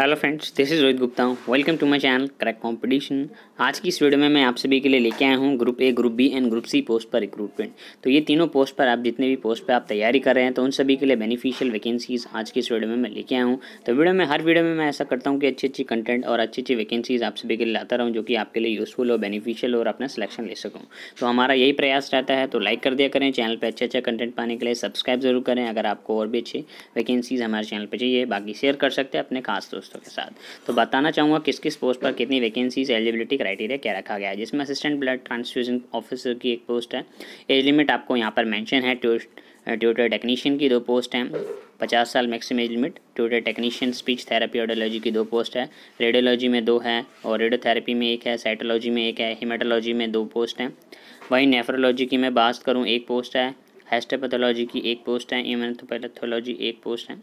hello friends this is Rohit Gupta welcome to my channel crack competition आज की इस video में मैं आप सभी के लिए लेके आया हूँ group A group B and group C post पर रिक्रूटमेंट तो ये तीनों पोस्ट पर आप जितने भी पोस्ट पर आप तैयारी कर रहे हैं तो उन सभी के लिए बेनिफिशियल वैकेंसीज़ आज की इस वीडियो में मैं लेके आया हूँ तो वीडियो में हर वीडियो में मैं ऐसा करता हूँ कि अच्छी अच्छी कंटेंट और अच्छी अच्छी वैकेंसीज़ आप सभी के लिए लाता रहूँ जो कि आपके लिए यूज़फुल और बेनिफिशियल और अपना सिलेक्शन ले सकूँ तो हमारा यही प्रयास रहता है तो लाइक कर दिया करें चैनल पर अच्छे अच्छे कंटेंट पाने के लिए सब्सक्राइब जरूर करें अगर आपको और भी अच्छी वैकेंसीज़ हमारे चैनल पर चाहिए बाकी शेयर कर सकते हैं अपने खास दोस्त दोस्तों के साथ तो बताना चाहूँगा किस किस पोस्ट पर कितनी वैकेंसीज एलिजिबिलिटी क्राइटेरिया क्या रखा गया है जिसमें असिस्टेंट ब्लड ट्रांसफ्यूजन ऑफिसर की एक पोस्ट है एज लिमिट आपको यहाँ पर मैंशन है ट्यूटर टेक्नीशियन की दो पोस्ट हैं पचास साल maximum age limit tutor technician speech therapy audiology की दो पोस्ट है रेडियोलॉजी में दो है और रेडियोथेरेपी में एक है साइटोलॉजी में एक है हिमाटोलॉजी में दो पोस्ट हैं वहीं नेफ्रोलॉजी की मैं बात करूँ एक पोस्ट है हेस्टोपैथोलॉजी की एक पोस्ट है इम्यूनोपैथोलॉजी एक पोस्ट है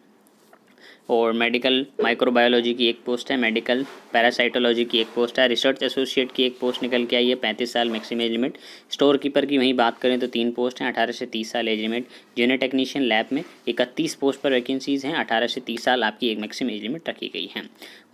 और मेडिकल माइक्रोबायोलॉजी की एक पोस्ट है मेडिकल पैरासाइटोलॉजी की एक पोस्ट है रिसर्च एसोसिएट की एक पोस्ट निकल के आई है पैंतीस साल maxim age limit store keeper की वहीं बात करें तो तीन पोस्ट हैं अठारह से तीस साल age limit junior technician lab में इकतीस पोस्ट पर वैकेंसीज़ हैं अठारह से तीस साल आपकी एक मैक्सिम एज लिमिट रखी गई है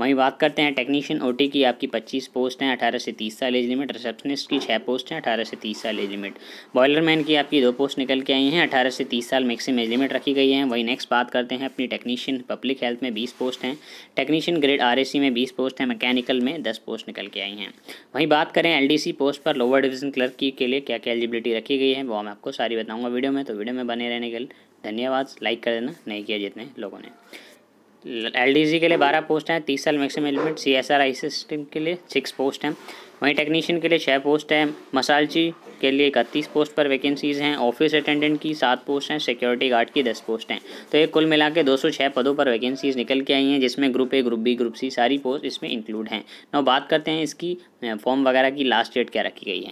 वहीं बात करते हैं टेक्नीशियन ओ की आपकी पच्चीस पोस्ट हैं अठारह से तीस साल एज लिमिट रिसेप्शनिस्ट की छः पोस्ट हैं अठारह से तीस साल एज लिमिट बॉयलरमैन की आपकी दो पोस्ट निकल के आई हैं अठारह से तीस साल मैक्सिम एज लिमिट रखी गई है वहीं नेक्स्ट बात करते हैं अपनी टेक्नीशियन पब्लिक हेल्थ में बीस पोस्ट हैं टेक्नीशियन ग्रेड आर में बीस पोस्ट हैं मैकेनिकल में दस पोस्ट निकल के आई हैं वहीं बात करें एल पोस्ट पर लोअर डिवीजन क्लर्क की के लिए क्या क्या एलिजिबिलिटी रखी गई है वो मैं आपको सारी बताऊँगा वीडियो में तो वीडियो में बने रहने के लिए धन्यवाद लाइक कर देना नहीं किया जितने लोगों ने एल के लिए बारह पोस्ट हैं तीस साल maximum age limit C S R I के लिए सिक्स पोस्ट हैं वहीं टेक्नीशियन के लिए छः पोस्ट हैं मसालची के लिए इकतीस पोस्ट पर वैकेंसीज हैं ऑफिस अटेंडेंट की सात पोस्ट हैं सिक्योरिटी गार्ड की दस पोस्ट हैं तो ये कुल मिला के दो पदों पर वैकेंसीज निकल के आई हैं जिसमें group A group B group C सारी पोस्ट इसमें इंक्लूड हैं नौ बात करते हैं इसकी फॉर्म वगैरह की लास्ट डेट क्या रखी गई है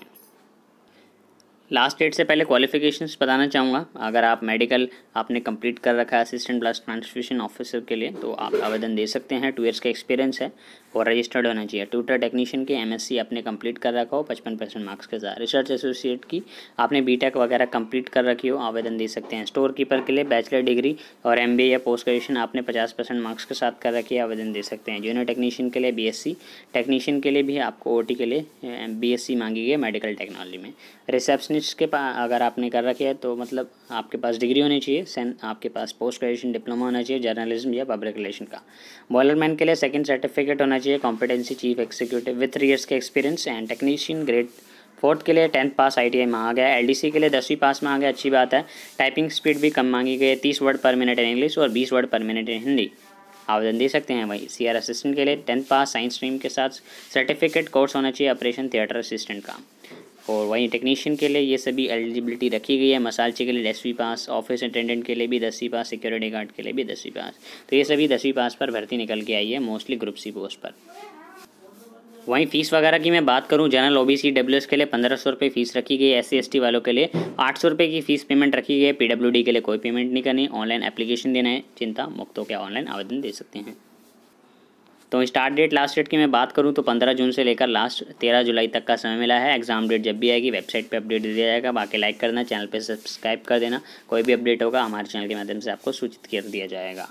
लास्ट डेट से पहले क्वालिफिकेशंस बताना चाहूँगा अगर आप मेडिकल आपने कंप्लीट कर रखा है असिस्टेंट ब्लड ट्रांसफ्यूशन ऑफिसर के लिए तो आप आवेदन दे सकते हैं टू ईयर्स का एक्सपीरियंस है और रजिस्टर्ड होना चाहिए ट्यूटर टेक्नीशियन के एमएससी आपने कंप्लीट कर रखा हो पचपन परसेंट मार्क्स के साथ रिसर्च एसोसिएट की आपने बी वगैरह कम्प्लीट कर रखी हो आवेदन दे सकते हैं स्टोर कीपर के लिए बैचलर डिग्री और एम या पोस्ट ग्रेजुएशन आपने पचास परसेंट मार्क्स के साथ कर रखी है आवेदन दे सकते हैं जूनियर टेक्नीशियन के लिए बी टेक्नीशियन के लिए भी आपको ओ के लिए बी मांगी गई मेडिकल टेक्नोलॉजी में रिसेप्शनिस्ट यूनिट्स के पास अगर आपने कर रखी है तो मतलब आपके पास डिग्री होनी चाहिए सेन आपके पास पोस्ट ग्रेजुएशन डिप्लोमा होना चाहिए जर्नलिज्म या पब्लिक रिलेशन का बॉयलरमैन के लिए सेकंड सर्टिफिकेट होना चाहिए competency chief executive with three years के experience and technician grade fourth के लिए टेंथ पास आई में आ गया एलडीसी के लिए दसवीं पास में आ गया अच्छी बात है टाइपिंग स्पीड भी कम मांगी गई है तीस वर्ड पर मिनट इन इंग्लिश और बीस वर्ड पर मिनट इन हिंदी आवेदन दे सकते हैं वही सीआर असिस्टेंट के लिए टेंथ पास साइंस स्ट्रीम के साथ सर्टिफिकेट कोर्स होना चाहिए ऑपरेशन थिएटर असिस्टेंट का और वहीं टेक्नीशियन के लिए ये सभी एलिजिबिलिटी रखी गई है मसालचे के लिए दसवीं पास ऑफिस अटेंडेंट के लिए भी दसवीं पास सिक्योरिटी गार्ड के लिए भी दसवीं पास तो ये सभी दसवीं पास पर भर्ती निकल के आई है मोस्टली ग्रुप सी पोस्ट पर वहीं फीस वगैरह की मैं बात करूं जनरल ओबीसी डब्ल्यूएस के लिए पंद्रह सौ रुपये फीस रखी गई एस सी वालों के लिए आठ सौ रुपये की फीस पेमेंट रखी गई है पीडब्ल्यूडी के लिए कोई पेमेंट नहीं करनी ऑनलाइन एप्लीकेशन देना है चिंता मुक्त होकर ऑनलाइन आवेदन दे सकते हैं तो स्टार्ट डेट लास्ट डेट की मैं बात करूँ तो पंद्रह जून से लेकर लास्ट तेरह जुलाई तक का समय मिला है एग्जाम डेट जब भी आएगी वेबसाइट पर अपडेट दिया जाएगा बाकी लाइक करना चैनल पर सब्सक्राइब कर देना कोई भी अपडेट होगा हमारे चैनल के माध्यम से आपको सूचित कर दिया जाएगा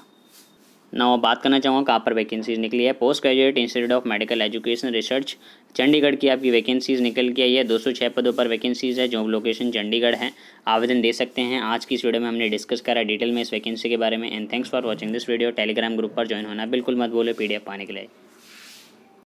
ना बात करना चाहूँगा कहाँ पर वैकेंसीज़ निकली है post graduate institute of medical education research Chandigarh की आपकी वैकेंसीज़ निकल के आई है छः पदों पर वैकेंसीज़ है जॉब लोकेशन चंडीगढ़ है आवेदन दे सकते हैं आज की इस वीडियो में हमने डिस्कस करा डिटेल में इस वैकेंसी के बारे में and thanks for watching this video telegram group पर ज्वाइन होना बिल्कुल मत बोले पी पाने के लिए